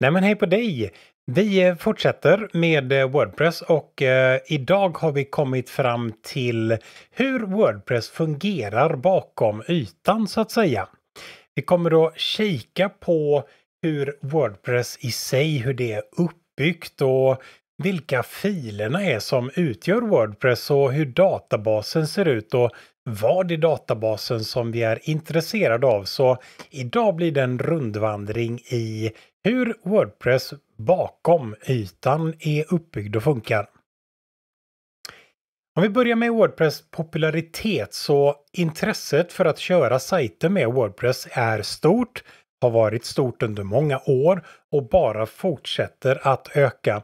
Nej men hej på dig! Vi eh, fortsätter med eh, Wordpress och eh, idag har vi kommit fram till hur Wordpress fungerar bakom ytan så att säga. Vi kommer då kika på hur Wordpress i sig, hur det är uppbyggt och vilka filerna är som utgör Wordpress och hur databasen ser ut och vad i databasen som vi är intresserade av. Så idag blir det en rundvandring i hur Wordpress bakom ytan är uppbyggd och funkar. Om vi börjar med Wordpress popularitet så intresset för att köra sajter med Wordpress är stort, har varit stort under många år och bara fortsätter att öka.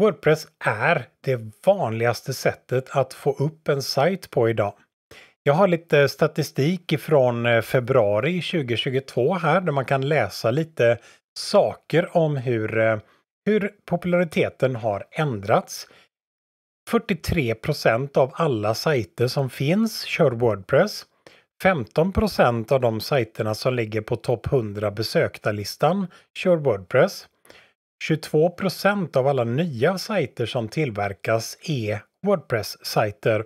Wordpress är det vanligaste sättet att få upp en sajt på idag. Jag har lite statistik ifrån eh, februari 2022 här där man kan läsa lite saker om hur, eh, hur populariteten har ändrats. 43 av alla sajter som finns kör Wordpress. 15 av de sajterna som ligger på topp 100 besökta-listan kör Wordpress. 22 av alla nya sajter som tillverkas är Wordpress-sajter.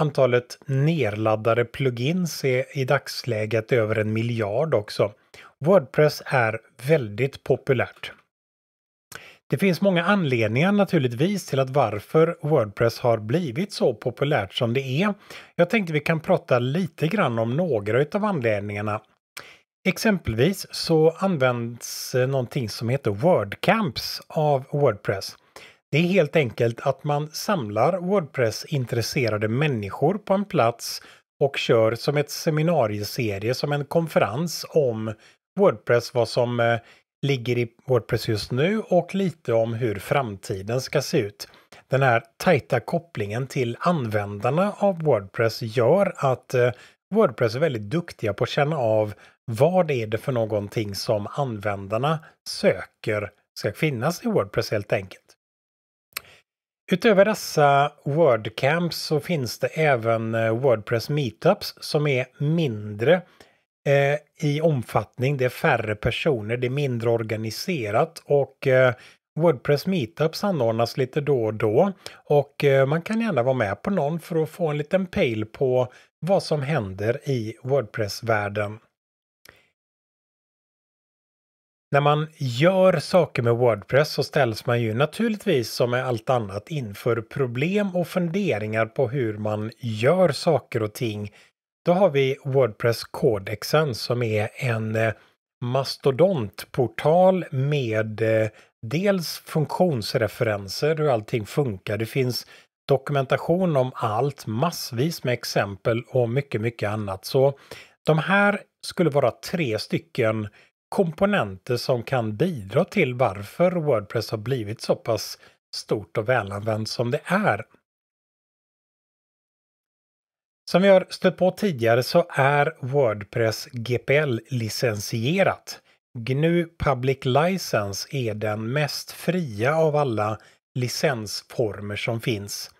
Antalet nedladdade plugins är i dagsläget över en miljard också. Wordpress är väldigt populärt. Det finns många anledningar naturligtvis till att varför Wordpress har blivit så populärt som det är. Jag tänkte vi kan prata lite grann om några utav anledningarna. Exempelvis så används någonting som heter Wordcamps av Wordpress. Det är helt enkelt att man samlar Wordpress-intresserade människor på en plats och kör som ett seminarieserie, som en konferens om Wordpress, vad som eh, ligger i Wordpress just nu och lite om hur framtiden ska se ut. Den här tajta kopplingen till användarna av Wordpress gör att eh, Wordpress är väldigt duktiga på att känna av vad är det för någonting som användarna söker ska finnas i Wordpress helt enkelt. Utöver dessa WordCamps så finns det även eh, Wordpress Meetups som är mindre eh, i omfattning. Det är färre personer, det är mindre organiserat och eh, Wordpress Meetups anordnas lite då och då och man kan gärna vara med på någon för att få en liten pejl på vad som händer i Wordpress-världen. När man gör saker med Wordpress så ställs man ju naturligtvis som med allt annat inför problem och funderingar på hur man gör saker och ting. Då har vi Wordpress-kodexen som är en eh, mastodontportal med eh, dels funktionsreferenser, hur allting funkar. Det finns dokumentation om allt, massvis med exempel och mycket, mycket annat. Så de här skulle vara tre stycken komponenter som kan bidra till varför Wordpress har blivit så pass stort och välanvänt som det är. Som vi har stött på tidigare så är Wordpress GPL-licensierat. GNU Public License är den mest fria av alla licensformer som finns.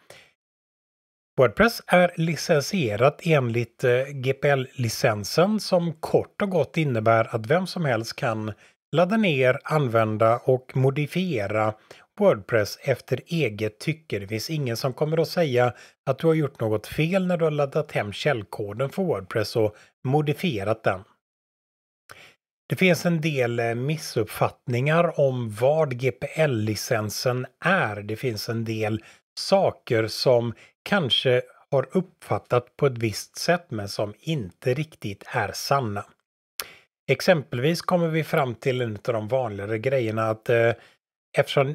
Wordpress är licensierat enligt eh, GPL-licensen som kort och gott innebär att vem som helst kan ladda ner, använda och modifiera Wordpress efter eget tycke. Det finns ingen som kommer att säga att du har gjort något fel när du har laddat hem källkoden för Wordpress och modifierat den. Det finns en del eh, missuppfattningar om vad GPL-licensen är. Det finns en del saker som kanske har uppfattat på ett visst sätt men som inte riktigt är sanna. Exempelvis kommer vi fram till en av de vanligare grejerna att eh, eftersom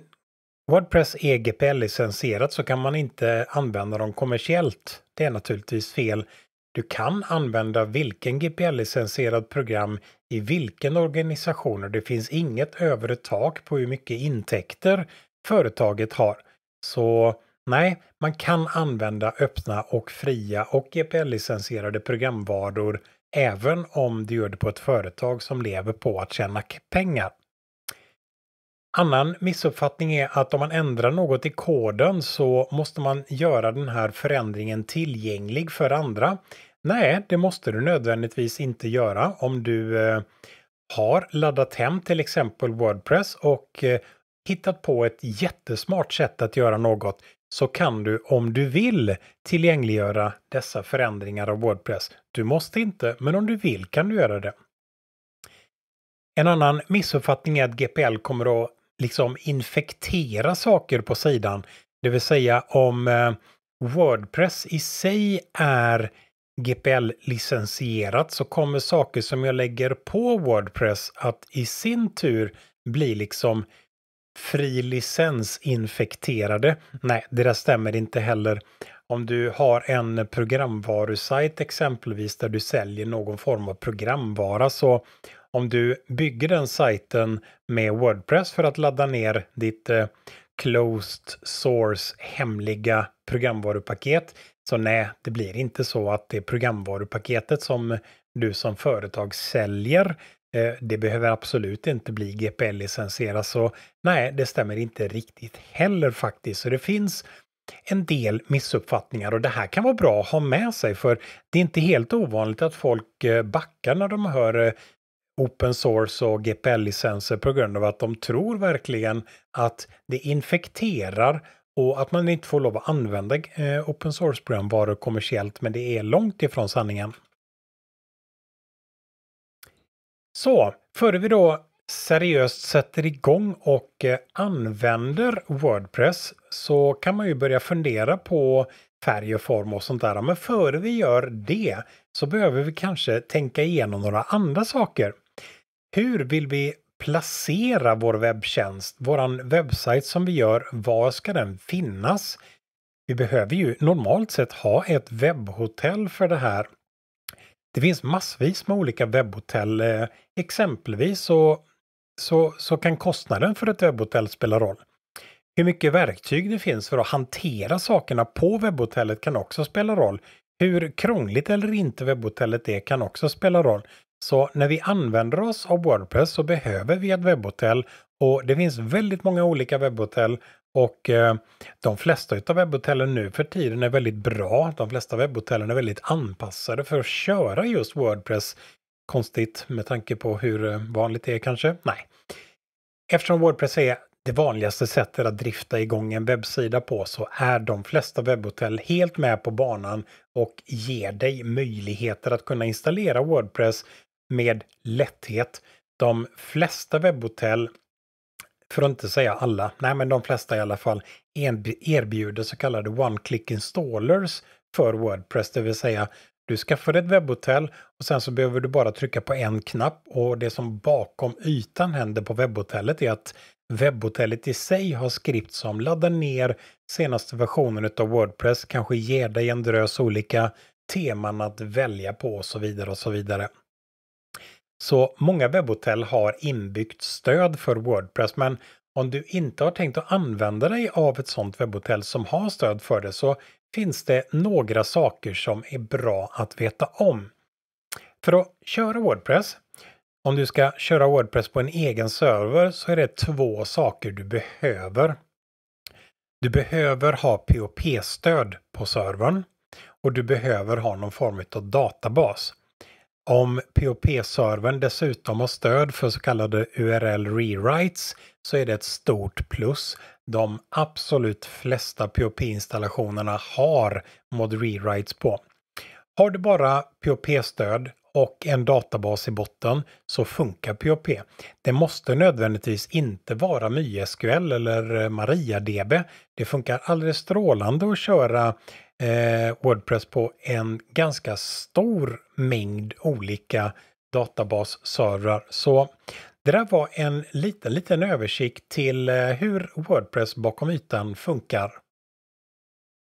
Wordpress är e GPL-licensierat så kan man inte använda dem kommersiellt. Det är naturligtvis fel. Du kan använda vilken GPL-licensierad program i vilken organisation och det finns inget övre tak på hur mycket intäkter företaget har. Så Nej, man kan använda öppna och fria och GPL-licensierade programvaror även om du gör det på ett företag som lever på att tjäna pengar. Annan missuppfattning är att om man ändrar något i koden så måste man göra den här förändringen tillgänglig för andra. Nej, det måste du nödvändigtvis inte göra om du eh, har laddat hem till exempel Wordpress och eh, hittat på ett jättesmart sätt att göra något så kan du om du vill tillgängliggöra dessa förändringar av Wordpress. Du måste inte, men om du vill kan du göra det. En annan missuppfattning är att GPL kommer att liksom infektera saker på sidan. Det vill säga om eh, Wordpress i sig är GPL-licensierat så kommer saker som jag lägger på Wordpress att i sin tur bli liksom fri licens infekterade. Nej, det där stämmer inte heller. Om du har en programvarusajt exempelvis där du säljer någon form av programvara så om du bygger den sajten med Wordpress för att ladda ner ditt eh, closed source hemliga programvarupaket. Så nej, det blir inte så att det är programvarupaketet som du som företag säljer Eh, det behöver absolut inte bli GPL-licensierat så nej, det stämmer inte riktigt heller faktiskt. Så det finns en del missuppfattningar och det här kan vara bra att ha med sig för det är inte helt ovanligt att folk eh, backar när de hör eh, open source och GPL-licenser på grund av att de tror verkligen att det infekterar och att man inte får lov att använda open source-programvaror kommersiellt men det är långt ifrån sanningen. Så, före vi då seriöst sätter igång och eh, använder Wordpress så kan man ju börja fundera på färg och form och sånt där. Men före vi gör det så behöver vi kanske tänka igenom några andra saker. Hur vill vi placera vår webbtjänst, våran webbsajt som vi gör, var ska den finnas? Vi behöver ju normalt sett ha ett webbhotell för det här det finns massvis med olika webbhotell. Eh, exempelvis så, så, så kan kostnaden för ett webbhotell spela roll. Hur mycket verktyg det finns för att hantera sakerna på webbhotellet kan också spela roll. Hur krångligt eller inte webbhotellet är kan också spela roll. Så när vi använder oss av Wordpress så behöver vi ett webbhotell och det finns väldigt många olika webbhotell och eh, de flesta av webbhotellen nu för tiden är väldigt bra. De flesta webbhotellen är väldigt anpassade för att köra just Wordpress. Konstigt med tanke på hur eh, vanligt det är kanske? Nej. Eftersom Wordpress är det vanligaste sättet att drifta igång en webbsida på så är de flesta webbhotell helt med på banan och ger dig möjligheter att kunna installera Wordpress med lätthet. De flesta webbhotell för att inte säga alla, nej men de flesta i alla fall, erbjuder så kallade one-click installers för Wordpress, det vill säga du skaffar ett webbhotell och sen så behöver du bara trycka på en knapp och det som bakom ytan händer på webbhotellet är att webbhotellet i sig har skript som laddar ner senaste versionen av Wordpress, kanske ger dig en drös olika teman att välja på och så vidare och så vidare. Så många webbhotell har inbyggt stöd för Wordpress, men om du inte har tänkt att använda dig av ett sådant webbhotell som har stöd för det så finns det några saker som är bra att veta om. För att köra Wordpress, om du ska köra Wordpress på en egen server så är det två saker du behöver. Du behöver ha POP-stöd på servern och du behöver ha någon form av databas. Om POP-servern dessutom har stöd för så kallade URL rewrites så är det ett stort plus. De absolut flesta POP-installationerna har mod rewrites på. Har du bara POP-stöd och en databas i botten så funkar POP. Det måste nödvändigtvis inte vara MySQL eller MariaDB. Det funkar alldeles strålande att köra eh, Wordpress på en ganska stor mängd olika databasservrar. Så det där var en liten, liten översikt till eh, hur Wordpress bakom ytan funkar.